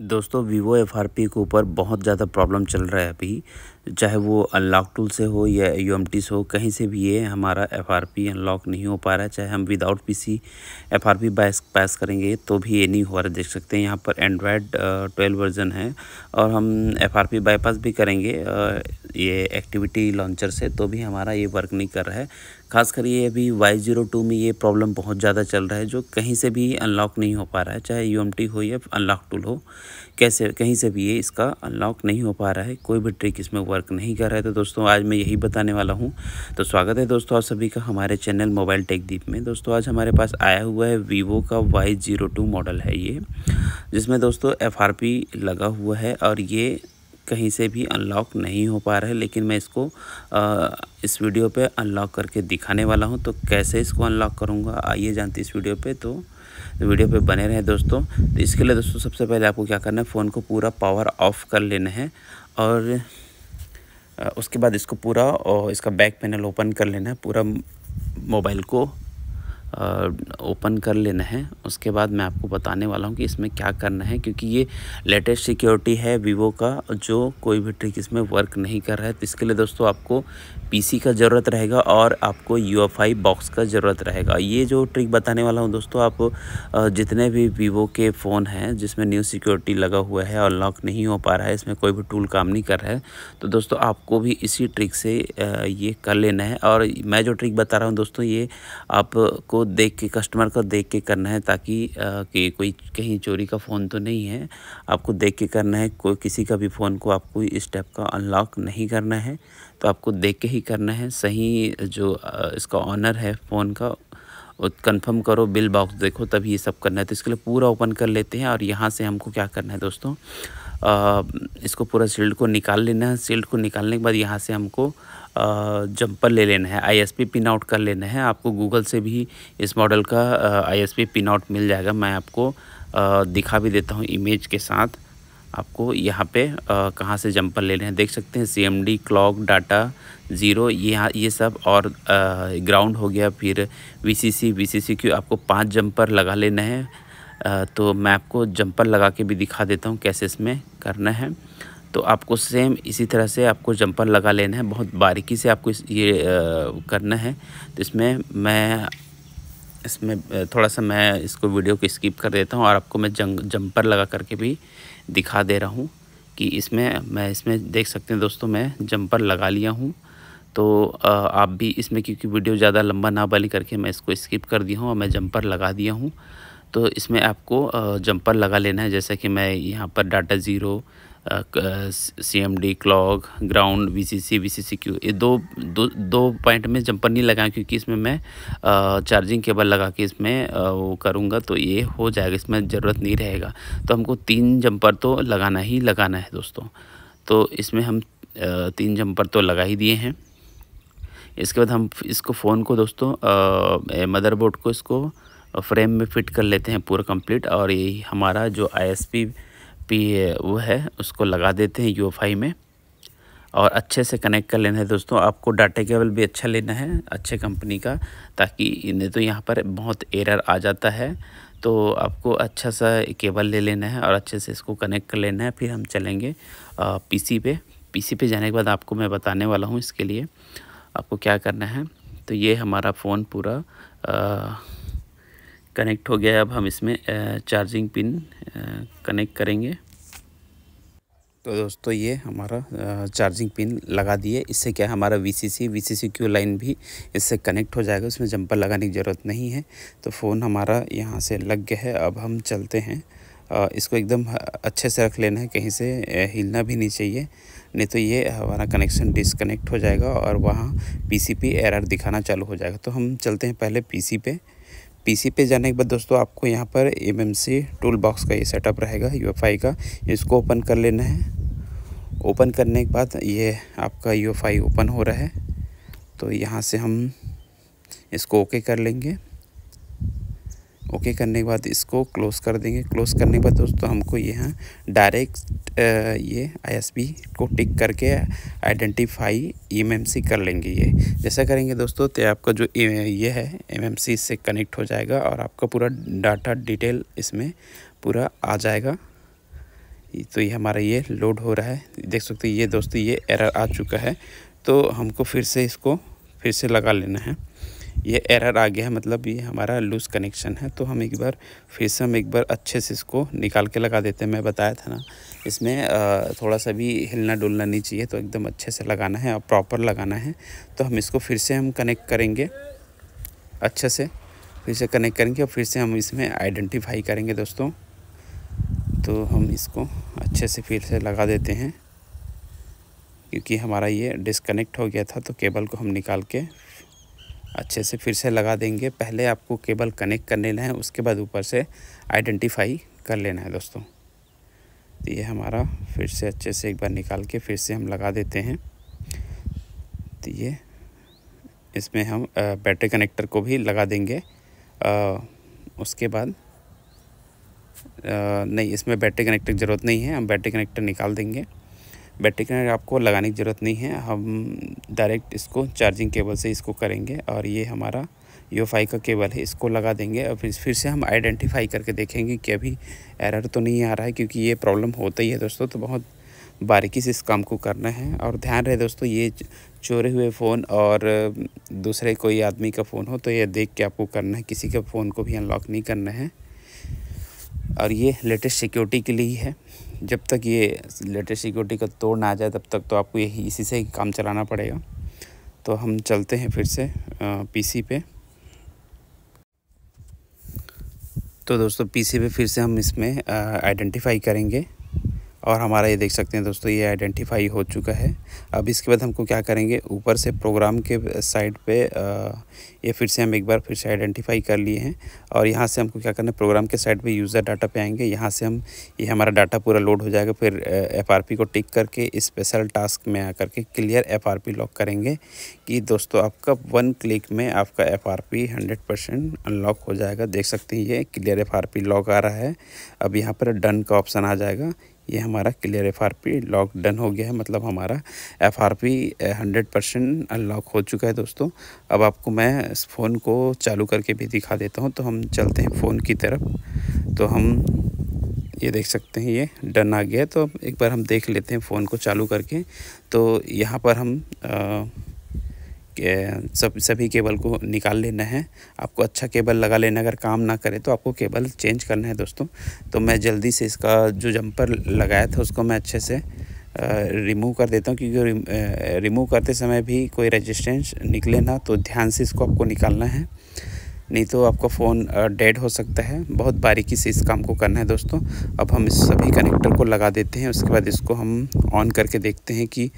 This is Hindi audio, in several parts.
दोस्तों वीवो एफ आर पी के ऊपर बहुत ज़्यादा प्रॉब्लम चल रहा है अभी चाहे वो अनलॉक टूल से हो या यू एम टी से हो कहीं से भी ये हमारा एफ आर पी अनलॉक नहीं हो पा रहा है चाहे हम without P C F R P pass करेंगे तो भी ये नहीं हो रहा देख सकते हैं यहाँ पर एंड्रॉयड ट्वेल्व वर्जन है और हम एफ आर पी बाईपास भी करेंगे uh, ये एक्टिविटी लॉन्चर से तो भी हमारा ये वर्क नहीं कर रहा है खासकर ये अभी वाई जीरो टू में ये प्रॉब्लम बहुत ज़्यादा चल रहा है जो कहीं से भी अनलॉक नहीं हो पा रहा है चाहे यू एम टी हो या अनलॉक टूल हो कैसे कहीं से भी ये इसका अनलॉक नहीं हो पा रहा है कोई भी ट्रिक इसमें वर्क वर्क नहीं कर रहे थे तो दोस्तों आज मैं यही बताने वाला हूँ तो स्वागत है दोस्तों आप सभी का हमारे चैनल मोबाइल टेक दीप में दोस्तों आज हमारे पास आया हुआ है वीवो का वाई जीरो टू मॉडल है ये जिसमें दोस्तों एफ आर पी लगा हुआ है और ये कहीं से भी अनलॉक नहीं हो पा रहा है लेकिन मैं इसको आ, इस वीडियो पे अनलॉक करके दिखाने वाला हूँ तो कैसे इसको अनलॉक करूँगा आइए जानते इस वीडियो पे तो वीडियो पे बने रहें दोस्तों तो इसके लिए दोस्तों सबसे पहले आपको क्या करना है फ़ोन को पूरा पावर ऑफ कर लेना है और उसके बाद इसको पूरा और इसका बैक पैनल ओपन कर लेना है पूरा मोबाइल को ओपन कर लेना है उसके बाद मैं आपको बताने वाला हूँ कि इसमें क्या करना है क्योंकि ये लेटेस्ट सिक्योरिटी है वीवो का जो कोई भी ट्रिक इसमें वर्क नहीं कर रहा है तो इसके लिए दोस्तों आपको पीसी का ज़रूरत रहेगा और आपको यू बॉक्स का ज़रूरत रहेगा ये जो ट्रिक बताने वाला हूँ दोस्तों आप जितने भी वीवो के फ़ोन हैं जिसमें न्यू सिक्योरिटी लगा हुआ है और लॉक नहीं हो पा रहा है इसमें कोई भी टूल काम नहीं कर रहा है तो दोस्तों आपको भी इसी ट्रिक से ये कर लेना है और मैं जो ट्रिक बता रहा हूँ दोस्तों ये आपको को देख के कस्टमर को देख के करना है ताकि कि कोई कहीं चोरी का फ़ोन तो नहीं है आपको देख के करना है कोई किसी का भी फ़ोन को आपको इस टाइप का अनलॉक नहीं करना है तो आपको देख के ही करना है सही जो इसका ऑनर है फ़ोन का कंफर्म करो बिल बॉक्स देखो तभी ये सब करना है तो इसके लिए पूरा ओपन कर लेते हैं और यहाँ से हमको क्या करना है दोस्तों इसको पूरा शील्ड को निकाल लेना है शील्ड को निकालने के बाद यहाँ से हमको जंपर ले लेना है आईएसपी पिन आउट कर लेना है आपको गूगल से भी इस मॉडल का आईएसपी पिन आउट मिल जाएगा मैं आपको दिखा भी देता हूँ इमेज के साथ आपको यहाँ पे कहाँ से जंपर लेने हैं देख सकते हैं सीएमडी क्लॉक डाटा ज़ीरो यहाँ ये सब और ग्राउंड हो गया फिर वीसीसी वीसीसी क्यू आपको पांच जंपर लगा लेना है तो मैं आपको जंपर लगा के भी दिखा देता हूँ कैसे इसमें करना है तो आपको सेम इसी तरह से आपको जंपर लगा लेना है बहुत बारीकी से आपको इस ये करना है तो इसमें मैं इसमें थोड़ा सा मैं इसको वीडियो को स्किप कर देता हूँ और आपको मैं जंग जंपर लगा करके भी दिखा दे रहा हूँ कि इसमें मैं इसमें देख सकते हैं दोस्तों मैं जंपर लगा लिया हूँ तो आप भी इसमें क्योंकि वीडियो ज़्यादा लंबा ना बली करके मैं इसको स्किप कर दिया हूँ और मैं जंपर लगा दिया हूँ तो इसमें आपको जंपर लगा लेना है जैसे कि मैं यहाँ पर data zero C M D clock ground V C C V C C Q ये दो दो दो पॉइंट में जंपर नहीं लगाएँ क्योंकि इसमें मैं चार्जिंग केबल लगा के इसमें वो करूँगा तो ये हो जाएगा इसमें ज़रूरत नहीं रहेगा तो हमको तीन जंपर तो लगाना ही लगाना है दोस्तों तो इसमें हम तीन जंपर तो लगा ही दिए हैं इसके बाद हम इसको फ़ोन को दोस्तों मदरबोर्ड को इसको और फ्रेम में फिट कर लेते हैं पूरा कंप्लीट और यही हमारा जो आई एस पी पी वो है उसको लगा देते हैं यू में और अच्छे से कनेक्ट कर लेना है दोस्तों आपको डाटा केबल भी अच्छा लेना है अच्छे कंपनी का ताकि नहीं तो यहाँ पर बहुत एरर आ जाता है तो आपको अच्छा सा केबल ले लेना है और अच्छे से इसको कनेक्ट कर लेना है फिर हम चलेंगे पीसी पे पीसी पे जाने के बाद आपको मैं बताने वाला हूँ इसके लिए आपको क्या करना है तो ये हमारा फ़ोन पूरा आ, कनेक्ट हो गया है अब हम इसमें चार्जिंग पिन कनेक्ट करेंगे तो दोस्तों ये हमारा चार्जिंग पिन लगा दिए इससे क्या है हमारा V C C V C C Q line भी इससे कनेक्ट हो जाएगा उसमें जंपर लगाने की ज़रूरत नहीं है तो फ़ोन हमारा यहाँ से लग गया है अब हम चलते हैं इसको एकदम अच्छे से रख लेना है कहीं से हिलना भी नहीं चाहिए नहीं तो ये हमारा कनेक्शन डिसकनेक्ट हो जाएगा और वहाँ पी सी एरर दिखाना चालू हो जाएगा तो हम चलते हैं पहले पी पे पीसी पे जाने के बाद दोस्तों आपको यहाँ पर एमएमसी टूल बॉक्स का ये सेटअप रहेगा यूएफआई का इसको ओपन कर लेना है ओपन करने के बाद ये आपका यूएफआई ओपन हो रहा है तो यहाँ से हम इसको ओके कर लेंगे ओके करने के बाद इसको क्लोज़ कर देंगे क्लोज़ करने के बाद दोस्तों हमको यहाँ डायरेक्ट ये आईएसपी को टिक करके आइडेंटिफाई ईएमएमसी e कर लेंगे ये जैसा करेंगे दोस्तों तो आपका जो e ये है एमएमसी इससे कनेक्ट हो जाएगा और आपका पूरा डाटा डिटेल इसमें पूरा आ जाएगा तो ये हमारा ये लोड हो रहा है देख सकते ये दोस्तों ये एरर आ चुका है तो हमको फिर से इसको फिर से लगा लेना है ये एरर आ गया है मतलब ये हमारा लूज़ कनेक्शन है तो हम एक बार फिर से हम एक बार अच्छे से इसको निकाल के लगा देते हैं मैं बताया था ना इसमें थोड़ा सा भी हिलना डुलना नहीं चाहिए तो एकदम अच्छे से लगाना है और प्रॉपर लगाना है तो हम इसको फिर से हम कनेक्ट करेंगे अच्छे से फिर से कनेक्ट करेंगे और फिर से हम इसमें आइडेंटिफाई करेंगे दोस्तों तो हम इसको अच्छे से फिर से लगा देते हैं क्योंकि हमारा ये डिस्कनेक्ट हो गया था तो केबल को हम निकाल के अच्छे से फिर से लगा देंगे पहले आपको केबल कनेक्ट कर लेना है उसके बाद ऊपर से आइडेंटिफाई कर लेना है दोस्तों तो ये हमारा फिर से अच्छे से एक बार निकाल के फिर से हम लगा देते हैं तो ये इसमें हम बैटरी कनेक्टर को भी लगा देंगे आ, उसके बाद आ, नहीं इसमें बैटरी कनेक्टर की ज़रूरत नहीं है हम बैटरी कनेक्टर निकाल देंगे बैटरी कनेक्ट आपको लगाने की ज़रूरत नहीं है हम डायरेक्ट इसको चार्जिंग केबल से इसको करेंगे और ये हमारा यू फाई का केबल है इसको लगा देंगे और फिर फिर से हम आइडेंटिफाई करके देखेंगे कि अभी एरर तो नहीं आ रहा है क्योंकि ये प्रॉब्लम होता ही है दोस्तों तो बहुत बारीकी से इस काम को करना है और ध्यान रहे दोस्तों ये चोरे हुए फ़ोन और दूसरे कोई आदमी का फ़ोन हो तो ये देख के आपको करना है किसी के फ़ोन को भी अनलॉक नहीं करना है और ये लेटेस्ट सिक्योरिटी के लिए है जब तक ये लेटेस्ट सिक्योरिटी का तोड़ ना आ जाए तब तक तो आपको यही इसी से ही काम चलाना पड़ेगा तो हम चलते हैं फिर से पीसी पे तो दोस्तों पीसी पे फिर से हम इसमें आइडेंटिफाई करेंगे और हमारा ये देख सकते हैं दोस्तों ये आइडेंटिफाई हो चुका है अब इसके बाद हमको क्या करेंगे ऊपर से प्रोग्राम के साइड पे ये फिर से हम एक बार फिर से आइडेंटिफाई कर लिए हैं और यहाँ से हमको क्या करना है प्रोग्राम के साइड पे यूज़र डाटा पे आएंगे यहाँ से हम ये हमारा डाटा पूरा लोड हो जाएगा फिर एफ को टिक करके स्पेशल टास्क में आ करके क्लियर एफ लॉक करेंगे कि दोस्तों आपका वन क्लिक में आपका F R P hundred percent unlock हो जाएगा देख सकते हैं ये clear F R P lock आ रहा है अब यहाँ पर डन का ऑप्शन आ जाएगा ये हमारा clear F R P lock done हो गया है मतलब हमारा F R P hundred percent unlock हो चुका है दोस्तों अब आपको मैं इस फ़ोन को चालू करके भी दिखा देता हूँ तो हम चलते हैं फ़ोन की तरफ तो हम ये देख सकते हैं ये डन आ गया है तो एक बार हम देख लेते हैं फ़ोन को चालू करके तो यहाँ पर हम आ, eh, सब सभी केबल को निकाल लेना है आपको अच्छा केबल लगा लेना अगर काम ना करे तो आपको केबल चेंज करना है दोस्तों तो मैं जल्दी से इसका जो जंपर लगाया था उसको मैं अच्छे से रिमूव कर देता हूँ क्योंकि रिमूव करते समय भी कोई रेजिस्टेंस निकले ना तो ध्यान से इसको आपको निकालना है नहीं तो आपका फ़ोन डेड हो सकता है बहुत बारीकी से इस काम को करना है दोस्तों अब हम इस सभी कनेक्टर को लगा देते हैं उसके बाद इसको हम ऑन करके देखते हैं कि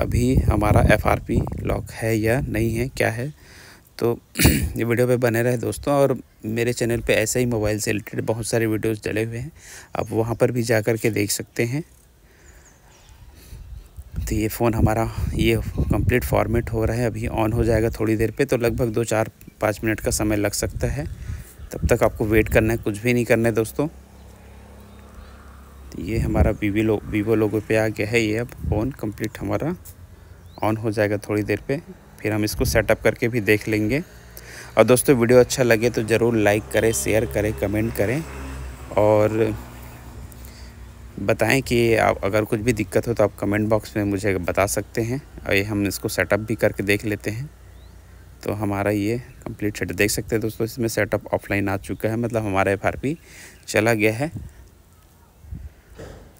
अभी हमारा एफ लॉक है या नहीं है क्या है तो ये वीडियो पे बने रहे दोस्तों और मेरे चैनल पे ऐसे ही मोबाइल से रिलेटेड बहुत सारे वीडियोस डले हुए हैं आप वहाँ पर भी जा कर के देख सकते हैं तो ये फ़ोन हमारा ये कंप्लीट फॉर्मेट हो रहा है अभी ऑन हो जाएगा थोड़ी देर पे तो लगभग दो चार पाँच मिनट का समय लग सकता है तब तक आपको वेट करना है कुछ भी नहीं करना है दोस्तों तो ये हमारा वीवी लो वीवो लोगो पे आ गया है ये अब फ़ोन कंप्लीट हमारा ऑन हो जाएगा थोड़ी देर पे फिर हम इसको सेटअप करके भी देख लेंगे और दोस्तों वीडियो अच्छा लगे तो ज़रूर लाइक करें शेयर करें कमेंट करें और बताएं कि आप अगर कुछ भी दिक्कत हो तो आप कमेंट बॉक्स में मुझे बता सकते हैं और ये हम इसको सेटअप भी करके देख लेते हैं तो हमारा ये कंप्लीट सेट देख सकते हैं दोस्तों इसमें सेटअप ऑफलाइन आ चुका है मतलब हमारा एफ चला गया है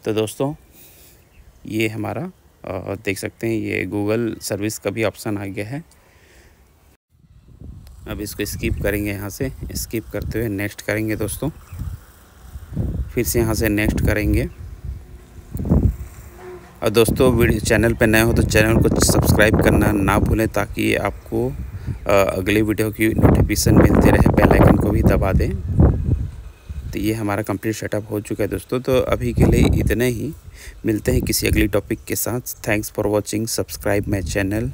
तो दोस्तों ये हमारा देख सकते हैं ये गूगल सर्विस का भी ऑप्शन आ गया है अब इसको स्किप करेंगे यहाँ से स्किप करते हुए नेक्स्ट करेंगे दोस्तों फिर से यहाँ से नेक्स्ट करेंगे और दोस्तों चैनल पर नए हो तो चैनल को सब्सक्राइब करना ना भूलें ताकि आपको अगले वीडियो की नोटिफिकेशन मिलते रहे बेल आइकन को भी दबा दें तो ये हमारा कंप्लीट सेटअप हो चुका है दोस्तों तो अभी के लिए इतने ही मिलते हैं किसी अगली टॉपिक के साथ thanks for watching subscribe my channel